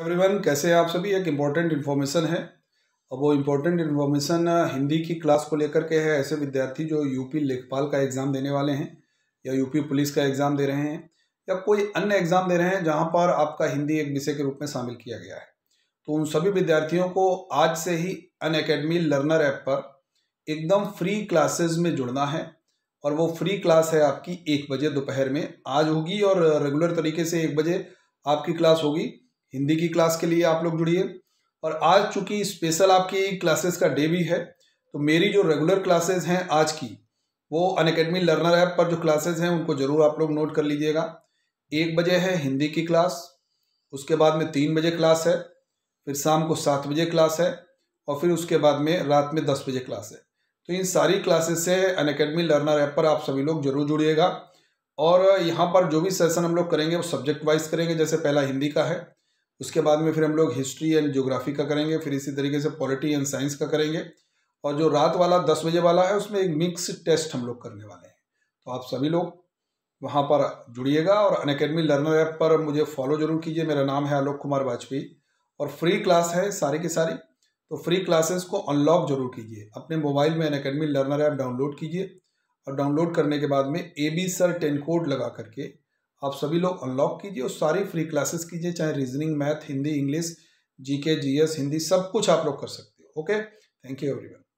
everyone कैसे आप सभी एक इम्पॉर्टेंट इन्फॉर्मेशन है अब वो इम्पॉर्टेंट इन्फॉर्मेशन हिंदी की क्लास को लेकर के है ऐसे विद्यार्थी जो यूपी लेखपाल का एग्ज़ाम देने वाले हैं या यूपी पुलिस का एग्ज़ाम दे रहे हैं या कोई अन्य एग्ज़ाम दे रहे हैं जहां पर आपका हिंदी एक विषय के रूप में शामिल किया गया है तो उन सभी विद्यार्थियों को आज से ही अन अकेडमी लर्नर ऐप पर एकदम फ्री क्लासेज में जुड़ना है और वो फ्री क्लास है आपकी एक बजे दोपहर में आज होगी और रेगुलर तरीके से एक बजे आपकी क्लास होगी हिंदी की क्लास के लिए आप लोग जुड़िए और आज चूंकि स्पेशल आपकी क्लासेस का डे भी है तो मेरी जो रेगुलर क्लासेस हैं आज की वो अन अकेडमी लर्नर ऐप पर जो क्लासेस हैं उनको ज़रूर आप लोग नोट कर लीजिएगा एक बजे है हिंदी की क्लास उसके बाद में तीन बजे क्लास है फिर शाम को सात बजे क्लास है और फिर उसके बाद में रात में दस बजे क्लास है तो इन सारी क्लासेस से अन अकेडमी लर्नर ऐप पर आप सभी लोग जरूर जुड़िएगा और यहाँ पर जो भी सेशन हम लोग करेंगे वो सब्जेक्ट वाइज करेंगे जैसे पहला हिंदी का है उसके बाद में फिर हम लोग हिस्ट्री एंड जोग्राफी का करेंगे फिर इसी तरीके से पॉलिटी एंड साइंस का करेंगे और जो रात वाला दस बजे वाला है उसमें एक मिक्स टेस्ट हम लोग करने वाले हैं तो आप सभी लोग वहाँ पर जुड़िएगा और अन अकेडमी लर्नर ऐप पर मुझे फॉलो जरूर कीजिए मेरा नाम है आलोक कुमार वाजपेयी और फ्री क्लास है सारी की सारी तो फ्री क्लासेस को अनलॉक जरूर कीजिए अपने मोबाइल में अनकेडमी लर्नर ऐप डाउनलोड कीजिए और डाउनलोड करने के बाद में A B sir ten code लगा करके आप सभी लोग अनलॉक कीजिए और सारी फ्री क्लासेस कीजिए चाहे reasoning math Hindi English GK GS Hindi सब कुछ आप लोग कर सकते हो ओके थैंक यू एवरीवन